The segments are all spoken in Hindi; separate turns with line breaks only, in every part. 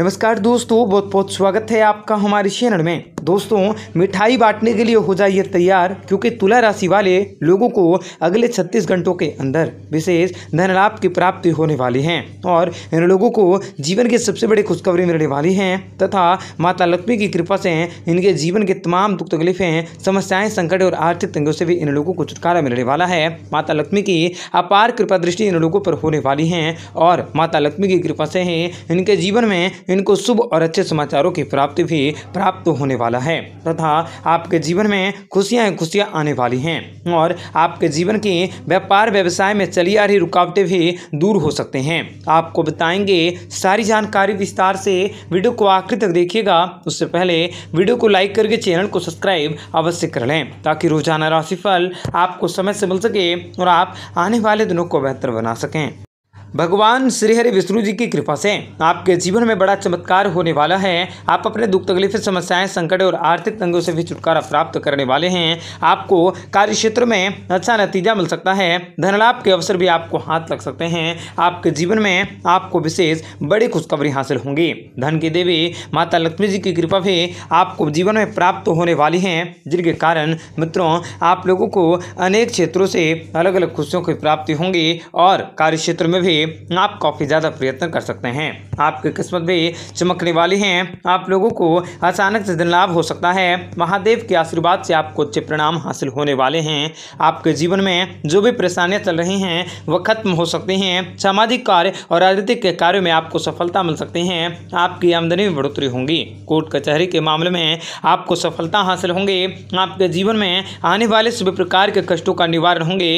नमस्कार दोस्तों बहुत बहुत स्वागत है आपका हमारे चैनल में दोस्तों मिठाई बांटने के लिए हो जाइए तैयार क्योंकि तुला राशि वाले लोगों को अगले 36 घंटों के अंदर विशेष धन लाभ की प्राप्ति होने वाली है और इन लोगों को जीवन की सबसे बड़ी खुशखबरी मिलने वाली है तथा माता लक्ष्मी की कृपा से इनके जीवन के तमाम दुख तकलीफें समस्याएं संकट और आर्थिक तंगों से भी इन लोगों को छुटकारा मिलने वाला है माता लक्ष्मी की अपार कृपा दृष्टि इन लोगों पर होने वाली है और माता लक्ष्मी की कृपा से ही इनके जीवन में इनको शुभ और अच्छे समाचारों की प्राप्ति भी प्राप्त होने वाला है तथा आपके जीवन में खुशियाँ ही खुशियाँ आने वाली हैं और आपके जीवन की व्यापार व्यवसाय में चली आ रही रुकावटें भी दूर हो सकते हैं आपको बताएंगे सारी जानकारी विस्तार से वीडियो को आखिर तक देखिएगा उससे पहले वीडियो को लाइक करके चैनल को सब्सक्राइब अवश्य कर लें ताकि रोजाना राशिफल आपको समय से मिल सके और आप आने वाले दिनों को बेहतर बना सकें भगवान श्री हरि विष्णु जी की कृपा से आपके जीवन में बड़ा चमत्कार होने वाला है आप अपने दुख तकलीफ समस्याएं संकट और आर्थिक तंगों से भी छुटकारा प्राप्त करने वाले हैं आपको कार्य क्षेत्र में अच्छा नतीजा मिल सकता है धनलाभ के अवसर भी आपको हाथ लग सकते हैं आपके जीवन में आपको विशेष बड़ी खुशखबरी हासिल होंगी धन की देवी माता लक्ष्मी जी की कृपा भी आपको जीवन में प्राप्त होने वाली है जिनके कारण मित्रों आप लोगों को अनेक क्षेत्रों से अलग अलग खुशियों की प्राप्ति होंगी और कार्य क्षेत्र में भी लिए आप काफ़ी ज़्यादा प्रयत्न कर सकते हैं आपकी किस्मत भी चमकने वाली है आप लोगों को अचानक से धन लाभ हो सकता है महादेव के आशीर्वाद से आपको अच्छे परिणाम हासिल होने वाले हैं आपके जीवन में जो भी परेशानियाँ चल रही हैं वह खत्म हो सकती हैं सामाजिक कार्य और राजनीतिक के कार्यों में आपको सफलता मिल सकती है आपकी आमदनी में बढ़ोतरी होंगी कोर्ट कचहरी के मामले में आपको सफलता हासिल होंगे आपके जीवन में आने वाले सभी प्रकार के कष्टों का निवारण होंगे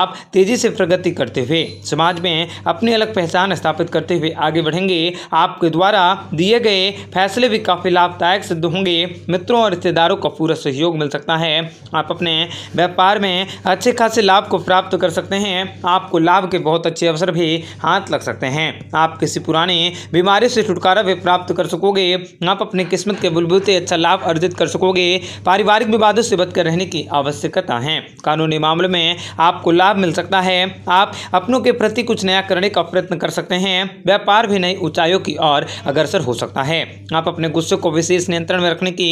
आप तेजी से प्रगति करते हुए समाज में अपनी अलग पहचान स्थापित करते हुए आगे बढ़ेंगे आपके द्वारा दिए गए फैसले भी काफ़ी लाभदायक सिद्ध होंगे मित्रों और रिश्तेदारों का पूरा सहयोग मिल सकता है आप अपने व्यापार में अच्छे खासे लाभ को प्राप्त कर सकते हैं आपको लाभ के बहुत अच्छे अवसर भी हाथ लग सकते हैं आप किसी पुराने बीमारी से छुटकारा भी प्राप्त कर सकोगे आप अपनी किस्मत के बुलबुलते अच्छा लाभ अर्जित कर सकोगे पारिवारिक विवादों से बचकर रहने की आवश्यकता है कानूनी मामले में आपको लाभ मिल सकता है आप अपनों के प्रति कुछ नया करने का प्रयत्न कर सकते हैं व्यापार भी नई ऊंचाइयों की ओर अग्रसर हो सकता है आप अपने गुस्से को विशेष नियंत्रण में रखने की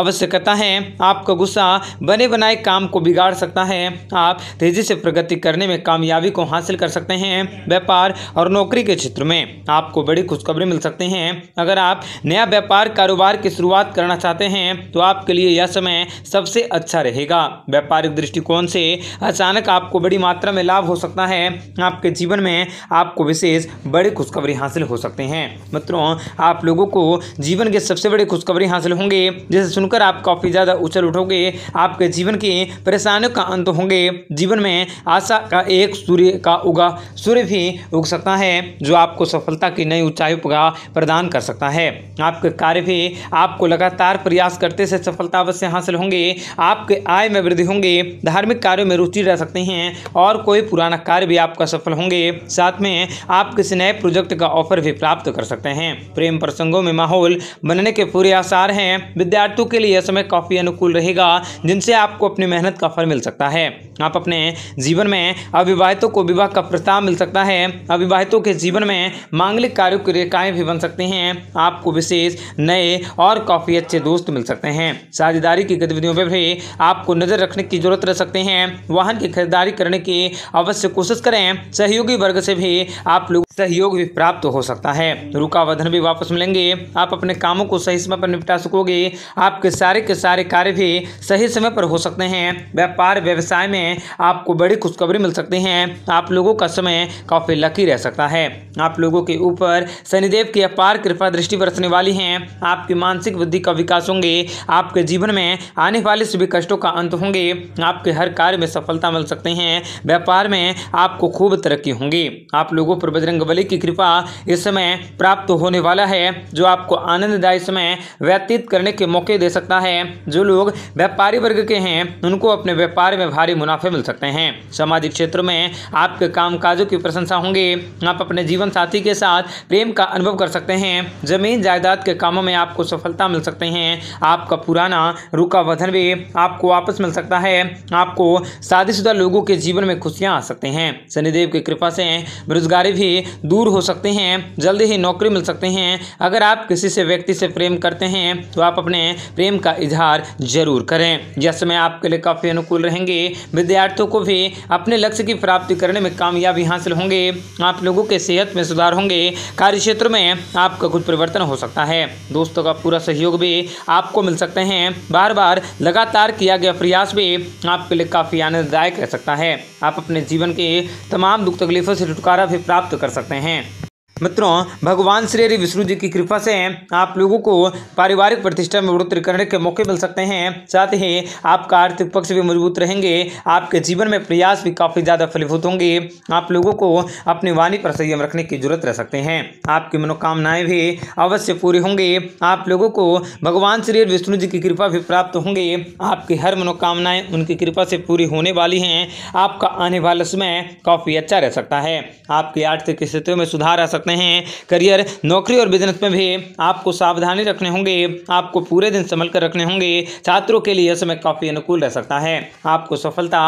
आवश्यकता है आपका गुस्सा बने बनाए काम को बिगाड़ सकता है आप तेजी से प्रगति करने में कामयाबी को हासिल कर सकते हैं व्यापार और नौकरी के क्षेत्र में आपको बड़ी खुशखबरी मिल सकते हैं अगर आप नया व्यापार कारोबार की शुरुआत करना चाहते हैं तो आपके लिए यह समय सबसे अच्छा रहेगा व्यापारिक दृष्टिकोण से अचानक आपको बड़ी मात्रा में लाभ हो सकता है आपके जीवन में आपको विशेष बड़ी खुशखबरी हासिल हो सकते हैं मित्रों आप लोगों को जीवन के सबसे बड़ी खुशखबरी हासिल होंगे जिसे सुनकर आप काफ़ी ज़्यादा उछल उठोगे आपके जीवन की परेशानियों का अंत होंगे जीवन में आशा का एक सूर्य का उगा सूर्य भी उग सकता है जो आपको सफलता की नई ऊंचाई का प्रदान कर सकता है आपके कार्य भी आपको लगातार प्रयास करते से सफलता अवश्य हासिल होंगे आपके आय में वृद्धि होंगे धार्मिक कार्यों में रुचि रह सकते हैं और कोई पुराना कार्य भी आपका सफल होंगे साथ में आप किसी नए प्रोजेक्ट का ऑफर भी प्राप्त कर सकते हैं प्रेम प्रसंगों में माहौल बनने के पूरे आसार हैं विद्यार्थियों के लिए यह समय काफ़ी अनुकूल रहेगा जिनसे आपको अपनी मेहनत का फल मिल सकता है आप अपने जीवन में अविवाहितों को विवाह का प्रस्ताव मिल सकता है अविवाहितों के जीवन में मांगलिक कार्यों की रेखाएं भी बन सकती हैं आपको विशेष नए और काफ़ी अच्छे दोस्त मिल सकते हैं साझेदारी की गतिविधियों पर भी आपको नज़र रखने की जरूरत रह सकते हैं वाहन की खरीदारी करने की अवश्य कोशिश करें सहयोगी वर्ग से भी भी आप लोग सहयोग भी प्राप्त हो सकता है तो रुका वधन भी वापस मिलेंगे आप अपने कामों को सही समय पर निपटा सकोगे आपके सारे के सारे कार्य भी सही समय पर हो सकते हैं व्यापार व्यवसाय में आपको बड़ी खुशखबरी मिल सकती है आप लोगों का समय काफ़ी लकी रह सकता है आप लोगों के ऊपर शनिदेव की अपार कृपा दृष्टि बरसने वाली है आपकी मानसिक बुद्धि का विकास होंगे आपके जीवन में आने वाले सभी कष्टों का अंत होंगे आपके हर कार्य में सफलता मिल सकते हैं व्यापार में आपको खूब तरक्की होंगी आप लोगों पर बजरंग बजरंगबली की कृपा इसमें समय प्राप्त होने वाला है जो आपको आनंददायी समय व्यतीत करने के मौके दे सकता है जो लोग व्यापारी वर्ग के हैं उनको अपने व्यापार में भारी मुनाफे मिल सकते हैं सामाजिक क्षेत्र में आपके काम की प्रशंसा होंगे आप अपने जीवन साथी के साथ प्रेम का अनुभव कर सकते हैं जमीन जायदाद के कामों में आपको सफलता मिल सकते हैं आपका पुराना रुका बंधन भी आपको वापस मिल सकता है आपको शादीशुदा लोगों के जीवन में खुशियां आ सकते हैं शनिदेव की कृपा से बेरोजगारी भी दूर हो सकते हैं जल्दी ही नौकरी मिल सकते हैं अगर आप किसी से व्यक्ति से प्रेम करते हैं तो आप अपने प्रेम का इजहार जरूर करें यह समय आपके लिए काफ़ी अनुकूल रहेंगे विद्यार्थियों को भी अपने लक्ष्य की प्राप्ति करने में कामयाबी हासिल होंगे आप लोगों के सेहत में सुधार होंगे कार्य क्षेत्र में आपका कुछ परिवर्तन हो सकता है दोस्तों का पूरा सहयोग भी आपको मिल सकते हैं बार बार लगातार किया गया प्रयास भी आपके लिए काफ़ी आनंददायक रह सकता है आप अपने जीवन के तमाम दुख तकलीफों से छुटकारा भी प्राप्त कर सकते सकते हैं मित्रों भगवान श्री हरि विष्णु जी की कृपा से आप लोगों को पारिवारिक प्रतिष्ठा में बढ़ोतरी करने के मौके मिल सकते हैं साथ ही आपका आर्थिक पक्ष भी मजबूत रहेंगे आपके जीवन में प्रयास भी काफ़ी ज़्यादा फलीभूत होंगे आप लोगों को अपनी वाणी पर संयम रखने की जरूरत रह सकते हैं आपकी मनोकामनाएं भी अवश्य पूरी होंगी आप लोगों को भगवान श्री हरि विष्णु जी की कृपा भी प्राप्त होंगे आपकी हर मनोकामनाएँ उनकी कृपा से पूरी होने वाली हैं आपका आने वाला समय काफ़ी अच्छा रह सकता है आपकी आर्थिक स्थितियों में सुधार आ सकते हैं सकते हैं करियर नौकरी और बिजनेस में भी आपको सावधानी रखने होंगे आपको पूरे दिन संभल कर रखने होंगे छात्रों के लिए यह समय काफ़ी अनुकूल रह सकता है आपको सफलता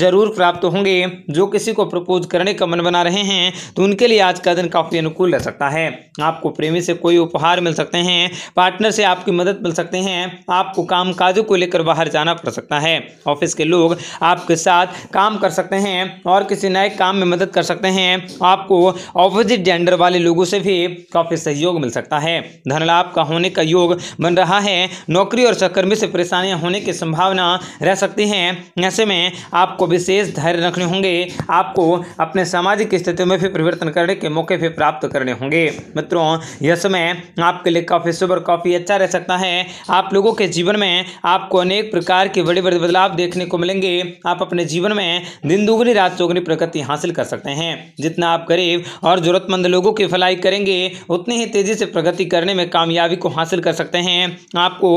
जरूर प्राप्त होंगे जो किसी को प्रपोज करने का मन बना रहे हैं तो उनके लिए आज का दिन काफ़ी अनुकूल रह सकता है आपको प्रेमी से कोई उपहार मिल सकते हैं पार्टनर से आपकी मदद मिल सकते हैं आपको काम काजों को लेकर बाहर जाना पड़ सकता है ऑफिस के लोग आपके साथ काम कर सकते हैं और किसी नए काम में मदद कर सकते हैं आपको ऑपोजिट जेंडर वाले लोगों से भी काफ़ी सहयोग मिल सकता है धन लाभ का होने का योग बन रहा है नौकरी और सहकर्मी से परेशानियां होने की संभावना रह सकती है ऐसे में आपको विशेष धैर्य रखने होंगे आपको अपने सामाजिक स्थिति में भी परिवर्तन करने के मौके भी प्राप्त करने होंगे मित्रों यह समय आपके लिए काफ़ी शुभ और काफ़ी अच्छा रह सकता है आप लोगों के जीवन में आपको अनेक प्रकार के बड़े बड़े बदलाव देखने को मिलेंगे आप अपने जीवन में दिन दुगनी रात चौगनी प्रगति हासिल कर सकते हैं जितना आप गरीब और जरूरतमंद लोगों लोगों की भलाई करेंगे उतने ही तेज़ी से प्रगति करने में कामयाबी को हासिल कर सकते हैं आपको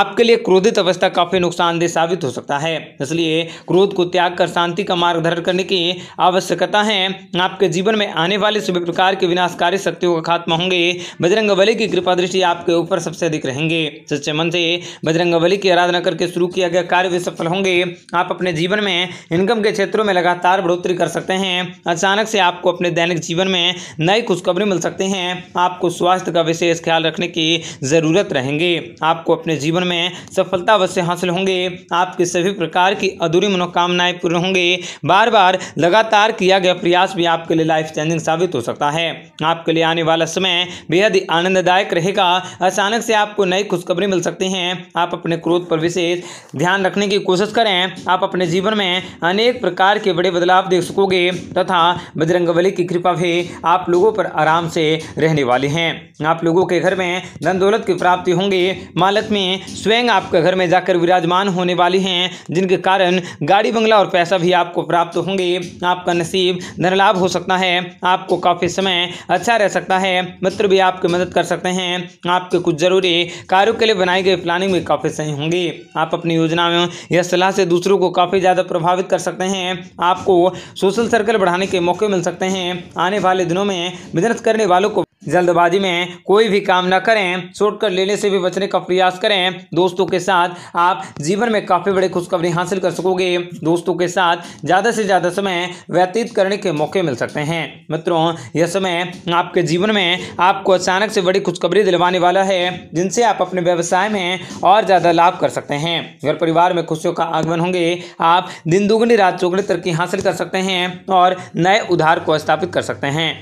आपके लिए क्रोधित अवस्था काफ़ी नुकसानदेह साबित हो सकता है इसलिए क्रोध को त्याग कर शांति का मार्ग धारण करने की आवश्यकता है आपके जीवन में आने वाले सभी प्रकार के विनाशकारी शक्तियों का खात्मा होंगे बजरंग बली की कृपा दृष्टि आपके ऊपर सबसे अधिक रहेंगे सच्चे मन से बजरंग बली की आराधना करके शुरू किया गया कार्य भी सफल होंगे आप अपने जीवन में इनकम के क्षेत्रों में लगातार बढ़ोतरी कर सकते हैं अचानक से आपको अपने दैनिक जीवन में नई खुशखबरी मिल सकते हैं आपको स्वास्थ्य का विशेष ख्याल रखने की ज़रूरत रहेंगे आपको अपने जीवन में सफलता अवश्य हासिल होंगे आपके सभी प्रकार की अधूरी मनोकामनाएं पूर्ण होंगे बार बार लगातार किया गया प्रयास भी आपके लिए लाइफ चेंजिंग साबित हो सकता है आपके लिए आने वाला समय बेहद ही आनंददायक रहेगा अचानक से आपको नई खुशखबरी मिल सकती हैं आप अपने क्रोध पर विशेष ध्यान रखने की कोशिश करें आप अपने जीवन में अनेक प्रकार के बड़े बदलाव देख सकोगे तथा बजरंगबली की कृपा भी आप लोगों पर पर आराम से रहने वाले हैं आप लोगों के घर में धन दौलत की प्राप्ति होंगी मालत में स्वयं आपके घर में जाकर विराजमान होने वाले हैं जिनके कारण गाड़ी बंगला और पैसा भी आपको प्राप्त होंगे आपका नसीब धन लाभ हो सकता है आपको काफ़ी समय अच्छा रह सकता है मित्र भी आपकी मदद कर सकते हैं आपके कुछ ज़रूरी कार्यों के लिए बनाई गई प्लानिंग भी काफ़ी सही होंगी आप अपनी योजना में या सलाह से दूसरों को काफ़ी ज़्यादा प्रभावित कर सकते हैं आपको सोशल सर्कल बढ़ाने के मौके मिल सकते हैं आने वाले दिनों में बिजनेस करने वालों को जल्दबाजी में कोई भी काम ना करें शॉर्टकट लेने से भी बचने का प्रयास करें दोस्तों के साथ आप जीवन में काफ़ी बड़ी खुशखबरी हासिल कर सकोगे दोस्तों के साथ ज़्यादा से ज़्यादा समय व्यतीत करने के मौके मिल सकते हैं मित्रों यह समय आपके जीवन में आपको अचानक से बड़ी खुशखबरी दिलवाने वाला है जिनसे आप अपने व्यवसाय में और ज़्यादा लाभ कर सकते हैं घर परिवार में खुशियों का आगमन होंगे आप दिन दुगनी रात चौगनी तरक्की हासिल कर सकते हैं और नए उधार को स्थापित कर सकते हैं